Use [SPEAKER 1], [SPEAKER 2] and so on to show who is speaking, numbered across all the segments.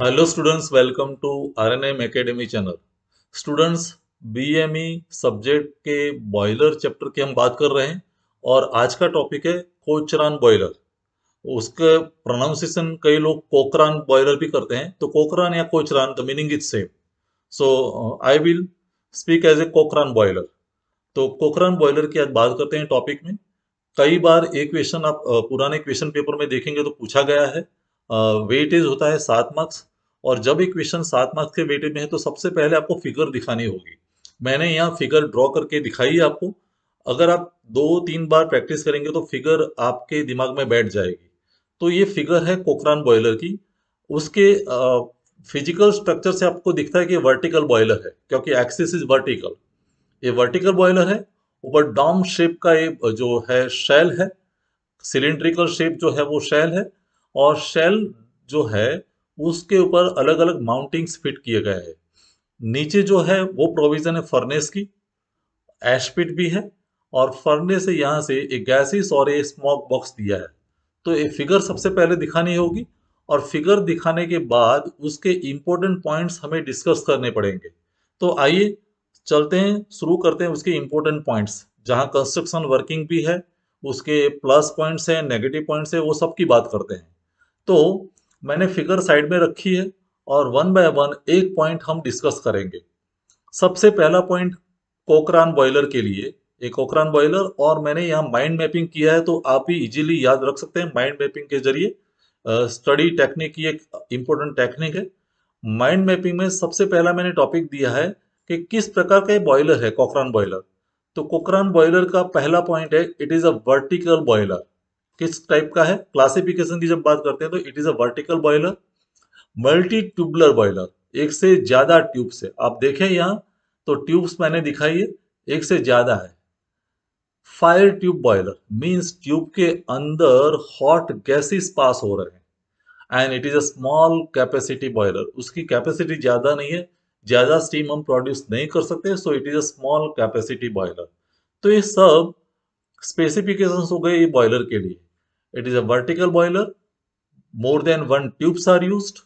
[SPEAKER 1] Hello students welcome to RNM academy channel students bme subject के boiler chapter की हम बात कर रहे हैं और आज का टॉपिक है कोचरान बॉयलर उसके प्रोनाउंसिएशन कई लोग कोकरान बॉयलर भी करते हैं तो कोकरान या Cochran the meaning is same so I will speak as a Cochran boiler तो कोकरान बॉयलर की आज बात करते हैं टॉपिक में कई बार एक क्वेश्चन आप uh, पुराने क्वेश्चन पेपर में देखेंगे तो पूछा गया है वेटेज होता है सात मार्क्स और जब एक क्वेश्चन सात मार्क्स के वेटेज में है तो सबसे पहले आपको फिगर दिखानी होगी मैंने यहाँ फिगर ड्रॉ करके दिखाई है आपको अगर आप दो तीन बार प्रैक्टिस करेंगे तो फिगर आपके दिमाग में बैठ जाएगी तो ये फिगर है कोकरान बॉयलर की उसके फिजिकल स्ट्रक्चर से आपको दिखता है कि वर्टिकल बॉयलर है क्योंकि एक्सिस इज वर्टिकल ये वर्टिकल बॉयलर है ऊपर डॉम शेप का ये जो है शेल है सिलेंड्रिकल शेप जो है वो शेल है और शेल जो है उसके ऊपर अलग अलग माउंटिंग्स फिट किए गए हैं नीचे जो है वो प्रोविज़न है फर्नेस की एश पिट भी है और फर्नेस से यहाँ से एक गैसेस और एक स्मोक बॉक्स दिया है तो ये फिगर सबसे पहले दिखानी होगी और फिगर दिखाने के बाद उसके इम्पोर्टेंट पॉइंट्स हमें डिस्कस करने पड़ेंगे तो आइए चलते हैं शुरू करते हैं उसके इम्पोर्टेंट पॉइंट्स जहाँ कंस्ट्रक्शन वर्किंग भी है उसके प्लस पॉइंट्स हैं नेगेटिव पॉइंट्स हैं वो सब की बात करते हैं तो मैंने फिगर साइड में रखी है और वन बाय वन एक पॉइंट हम डिस्कस करेंगे सबसे पहला पॉइंट कोकरान बॉयलर के लिए एक कोकरान बॉयलर और मैंने यहाँ माइंड मैपिंग किया है तो आप ही इजीली याद रख सकते हैं माइंड मैपिंग के जरिए स्टडी टेक्निक ही एक इम्पोर्टेंट टेक्निक है माइंड मैपिंग में सबसे पहला मैंने टॉपिक दिया है कि किस प्रकार का बॉयलर है कोकरान बॉयलर तो कोकरान बॉयलर का पहला पॉइंट है it is a vertical boiler किस टाइप का है क्लासिफिकेशन की जब बात करते हैं तो it is a vertical boiler multi tubular boiler एक से ज्यादा ट्यूब से आप देखें यहाँ तो ट्यूब्स मैंने दिखाई है एक से ज्यादा है fire tube boiler means tube के अंदर हॉट गैसेस पास हो रहे हैं and it is a small capacity boiler उसकी कैपेसिटी ज्यादा नहीं है ज्यादा स्टीम हम प्रोड्यूस नहीं कर सकते so it is a small capacity boiler तो ये सब स्पेसिफिकेशंस हो गए ये बॉयलर के लिए It is a vertical boiler. More than one tubes are used.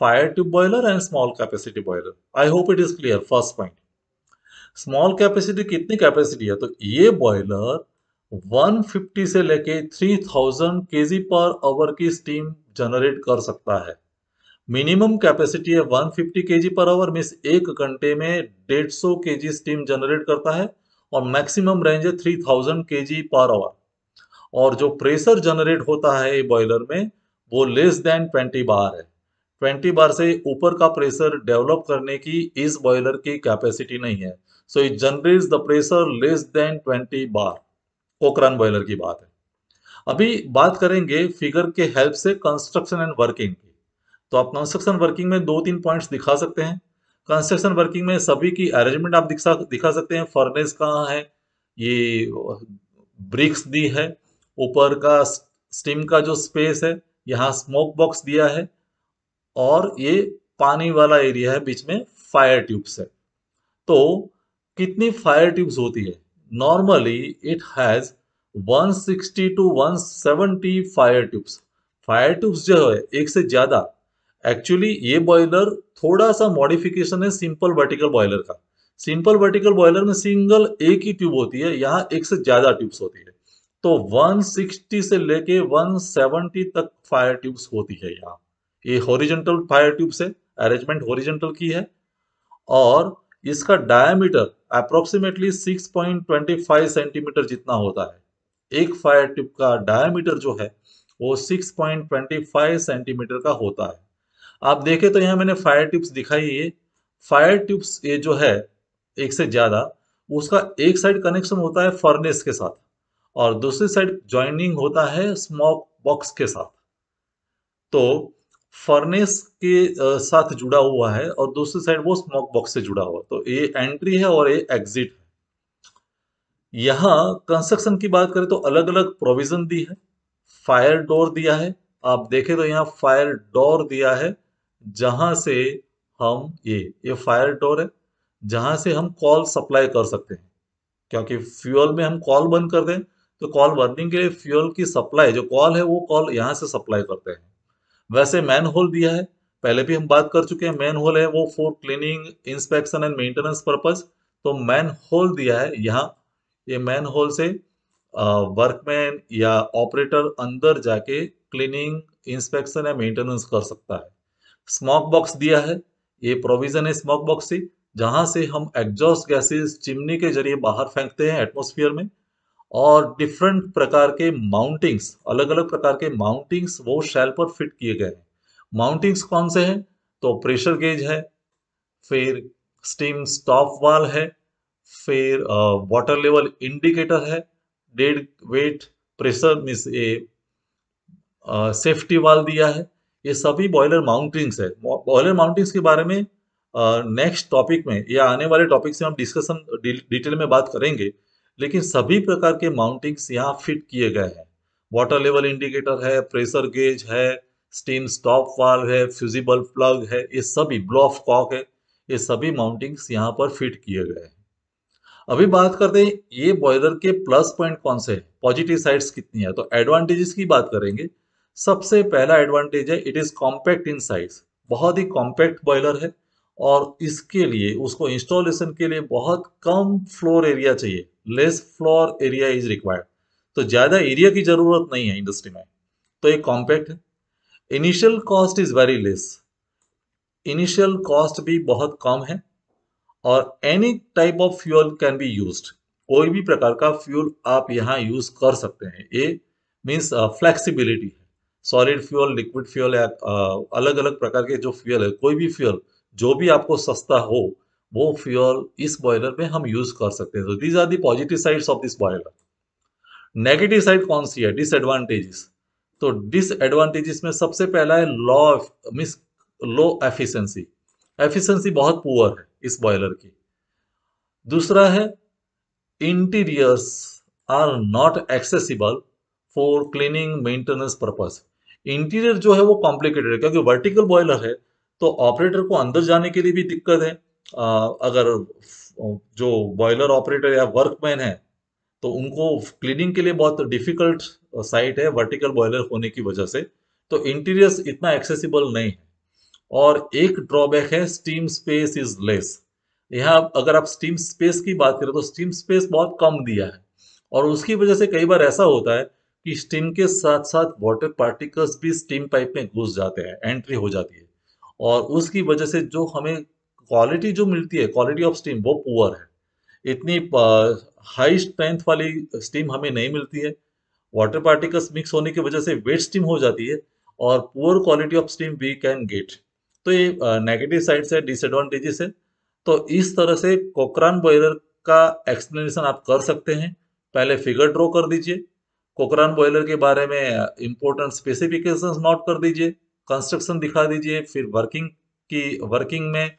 [SPEAKER 1] Fire tube boiler and small capacity boiler. I hope it is clear. First point. small capacity kitni capacity hai to ye boiler 150 se leke 3000 kg per hour ki steam generate kar sakta hai minimum capacity है 150 KG per hour means एक घंटे में 150 KG steam generate करता है और maximum range है 3000 KG per hour और जो प्रेशर जनरेट होता है बॉयलर में वो लेस देन 20 बार है 20 बार से ऊपर का प्रेशर डेवलप करने की इस बॉयलर की कैपेसिटी नहीं है so it generate the pressure less than 20 bar Cochran boiler की बात है अभी बात करेंगे फिगर के हेल्प से कंस्ट्रक्शन एंड वर्किंग की तो आप कंस्ट्रक्शन वर्किंग में दो तीन पॉइंट्स दिखा सकते हैं कंस्ट्रक्शन वर्किंग में सभी की अरेंजमेंट आप दिखा सकते हैं फर्नेस कहाँ है ये ब्रिक्स दी है ऊपर का स्टीम का जो स्पेस है यहाँ स्मोक बॉक्स दिया है और ये पानी वाला एरिया है बीच में फायर ट्यूब्स है तो कितनी फायर ट्यूब्स होती है normally it has 160 to 170 fire tubes fire tubes जो है एक से ज्यादा एक्चुअली ये बॉयलर थोड़ा सा मॉडिफिकेशन है सिंपल वर्टिकल बॉयलर का सिंपल वर्टिकल बॉयलर में सिंगल एक ही ट्यूब होती है यहाँ एक से ज्यादा ट्यूब्स होती है तो 160 से लेके 170 तक फायर ट्यूब्स होती है यहाँ ये हॉरिजेंटल फायर ट्यूब्स है अरेंजमेंट हॉरिजेंटल की है और इसका डायमीटर अप्रोक्सीमेटली 6.25 सेंटीमीटर जितना होता है एक फायर ट्यूब का डायमीटर जो है वो 6.25 सेंटीमीटर का होता है आप देखें तो यहाँ मैंने फायर ट्यूब्स दिखाई ये फायर ट्यूब्स ये जो है एक से ज़्यादा उसका एक साइड कनेक्शन होता है फर्नेस के साथ और दूसरी साइड ज्वाइनिंग होता है स्मोक बॉक्स के साथ तो फर्नेस के साथ जुड़ा हुआ है और दूसरी साइड वो स्मोक बॉक्स से जुड़ा हुआ तो ये एंट्री है और ये एग्जिट है यहां कंस्ट्रक्शन की बात करें तो अलग अलग प्रोविजन दी है फायर डोर दिया है आप देखें तो यहाँ फायर डोर दिया है जहां से हम ये ये फायर डोर है जहां से हम कॉल सप्लाई कर सकते हैं क्योंकि फ्यूअल में हम कॉल बंद कर दें तो कॉल बर्निंग के लिए फ्यूल की सप्लाई जो कॉल है वो कॉल यहाँ से सप्लाई करते हैं वैसे मैन होल दिया है पहले भी हम बात कर चुके हैं मैन होल है वो for cleaning inspection and maintenance purpose तो मैन होल दिया है यहाँ ये मैन होल से वर्कमैन या ऑपरेटर अंदर जाके क्लीनिंग इंस्पेक्शन या मेंटेनेंस कर सकता है स्मोक बॉक्स दिया है ये प्रोविजन है स्मोक बॉक्स से जहां से हम एग्जॉस्ट गैसेस चिमनी के जरिए बाहर फेंकते हैं एटमोस्फियर में और डिफरेंट प्रकार के माउंटिंग्स अलग अलग प्रकार के माउंटिंग्स वो शैल पर फिट किए गए हैं माउंटिंग्स कौन से हैं तो प्रेशर गेज है फिर स्टीम स्टॉप वाल है फिर वाटर लेवल इंडिकेटर है dead weight pressure means a safety valve दिया है ये सभी बॉयलर माउंटिंग्स है बॉयलर माउंटिंग्स के बारे में नेक्स्ट टॉपिक में या आने वाले टॉपिक से हम डिस्कशन डिटेल में बात करेंगे लेकिन सभी प्रकार के माउंटिंग्स यहाँ फिट किए गए हैं वाटर लेवल इंडिकेटर है प्रेशर गेज है स्टीम स्टॉप वाल्व है फ्यूजिबल प्लग है ये सभी ब्लॉफ कॉक है ये सभी माउंटिंग्स यहाँ पर फिट किए गए हैं अभी बात करते हैं ये बॉयलर के प्लस पॉइंट कौन से हैं पॉजिटिव साइड्स कितनी है तो एडवांटेजेस की बात करेंगे सबसे पहला एडवांटेज है it is compact in size बहुत ही कॉम्पैक्ट बॉयलर है और इसके लिए उसको इंस्टॉलेशन के लिए बहुत कम फ्लोर एरिया चाहिए less floor area is required तो ज़्यादा एरिया की ज़रूरत नहीं है इंडस्ट्री में तो ये कॉम्पैक्ट है initial cost is very less initial cost भी बहुत कम है और any type of fuel can be use कोई भी प्रकार का फ्यूल आप यहाँ यूज कर सकते हैं ये मीन्स फ्लेक्सीबिलिटी uh, है सॉलिड फ्यूल लिक्विड फ्यूल या uh, अलग अलग प्रकार के जो फ्यूल है कोई भी फ्यूल जो भी आपको सस्ता हो वो फ्यूल इस बॉयलर में हम यूज कर सकते हैं तो these are the positive sides of this boiler negative side कौन सी है डिसएडवांटेजेस तो डिसएडवांटेजेस में सबसे पहला है लॉ मिस लो एफिशिएंसी एफिशिएंसी बहुत पुअर है इस बॉयलर की दूसरा है interiors are not accessible for cleaning maintenance purpose interior जो है वो कॉम्प्लिकेटेड है क्योंकि वर्टिकल बॉयलर है तो ऑपरेटर को अंदर जाने के लिए भी दिक्कत है आ, अगर जो बॉयलर ऑपरेटर या वर्कमैन है तो उनको क्लीनिंग के लिए बहुत डिफिकल्ट साइट है वर्टिकल बॉयलर होने की वजह से तो इंटीरियर्स इतना एक्सेसिबल नहीं है और एक ड्रॉबैक है स्टीम स्पेस इज लेस यहाँ अगर आप स्टीम स्पेस की बात करें तो स्टीम स्पेस बहुत कम दिया है और उसकी वजह से कई बार ऐसा होता है कि स्टीम के साथ साथ वाटर पार्टिकल्स भी स्टीम पाइप में घुस जाते हैं एंट्री हो जाती है और उसकी वजह से जो हमें क्वालिटी जो मिलती है क्वालिटी ऑफ स्टीम वो पुअर है इतनी हाई स्ट्रेंथ वाली स्टीम हमें नहीं मिलती है वाटर पार्टिकल्स मिक्स होने की वजह से वेट स्टीम हो जाती है और poor quality of steam we can get तो ये नेगेटिव साइड्स है डिसएडवांटेजेस है तो इस तरह से कोकरान बॉयलर का एक्सप्लेनेशन आप कर सकते हैं पहले फिगर ड्रॉ कर दीजिए कोकरान बॉयलर के बारे में इंपॉर्टेंट स्पेसिफिकेशंस नोट कर दीजिए कंस्ट्रक्शन दिखा दीजिए फिर वर्किंग की वर्किंग में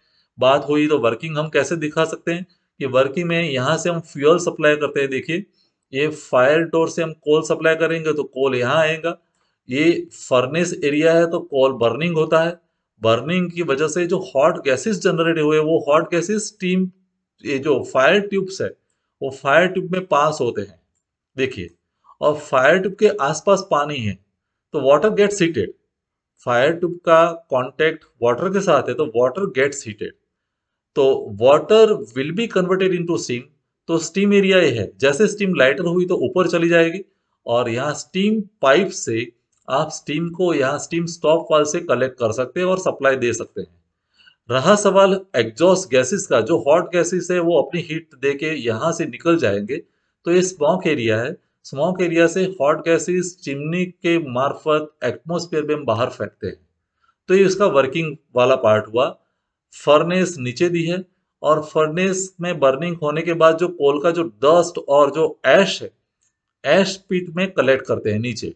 [SPEAKER 1] बात हुई तो वर्किंग हम कैसे दिखा सकते हैं कि वर्किंग में यहाँ से हम फ्यूल सप्लाई करते हैं देखिए ये फायर डोर से हम कोल सप्लाई करेंगे तो कोल यहाँ आएगा ये फर्नेस एरिया है तो कोल बर्निंग होता है बर्निंग की वजह से जो हॉट गैसेस जनरेट हुए वो हॉट गैसेस स्टीम ये जो फायर ट्यूब्स है वो फायर ट्यूब में पास होते हैं देखिए और फायर ट्यूब के आसपास पानी है तो water get seated fire tube का कॉन्टेक्ट वाटर के साथ है तो वाटर गेट्स हीटेड तो water will be converted into steam तो स्टीम एरिया ये है जैसे स्टीम लाइटर हुई तो ऊपर चली जाएगी और यहाँ स्टीम पाइप से आप स्टीम को यहाँ स्टीम स्टॉप वाल से कलेक्ट कर सकते हैं और सप्लाई दे सकते हैं रहा सवाल एग्जॉस्ट गैसेस का जो हॉट गैसेस है वो अपनी हीट देके के यहाँ से निकल जाएंगे तो ये स्मॉक एरिया है स्मोक एरिया से हॉट गैसेस चिमनी के मार्फत एटमोस्फेयर में हम बाहर फेंकते हैं तो ये उसका वर्किंग वाला पार्ट हुआ फर्नेस नीचे दी है और फर्नेस में बर्निंग होने के बाद जो कोल का जो डस्ट और जो ऐश है ऐश पीट में कलेक्ट करते हैं नीचे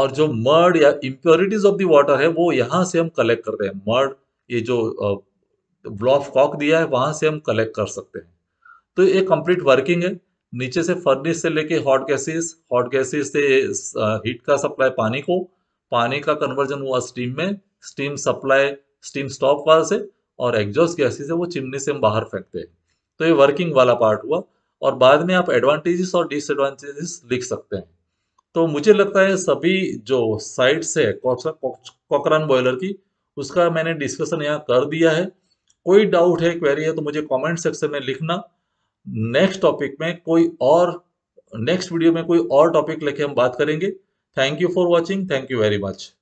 [SPEAKER 1] और जो मर्ड या इम्प्योरिटीज ऑफ दी वाटर है वो यहाँ से हम कलेक्ट करते हैं मर्ड ये जो ब्लॉफ कॉक दिया है वहां से हम कलेक्ट कर सकते हैं तो ये कंप्लीट वर्किंग है नीचे से फर्निश से लेके हॉट गैसेस हॉट गैसेस से हीट का सप्लाई पानी को पानी का कन्वर्जन हुआ स्टीम में स्टीम सप्लाई स्टीम स्टॉप वाल से और एग्जॉस्ट गैसेस है वो चिमनी से हम बाहर फेंकते हैं तो ये वर्किंग वाला पार्ट हुआ और बाद में आप एडवांटेजेस और डिसएडवांटेजेस लिख सकते हैं तो मुझे लगता है सभी जो साइट्स है कॉकरन बॉयलर की उसका मैंने डिस्कशन यहाँ कर दिया है कोई डाउट है क्वेरी है तो मुझे कॉमेंट सेक्शन में लिखना नेक्स्ट टॉपिक में कोई और नेक्स्ट वीडियो में कोई और टॉपिक लेके हम बात करेंगे thank you for watching thank you very much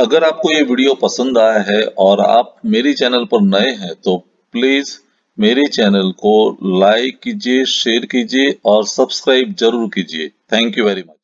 [SPEAKER 1] अगर आपको ये वीडियो पसंद आया है और आप मेरे चैनल पर नए हैं तो प्लीज मेरे चैनल को लाइक कीजिए शेयर कीजिए और सब्सक्राइब जरूर कीजिए थैंक यू वेरी मच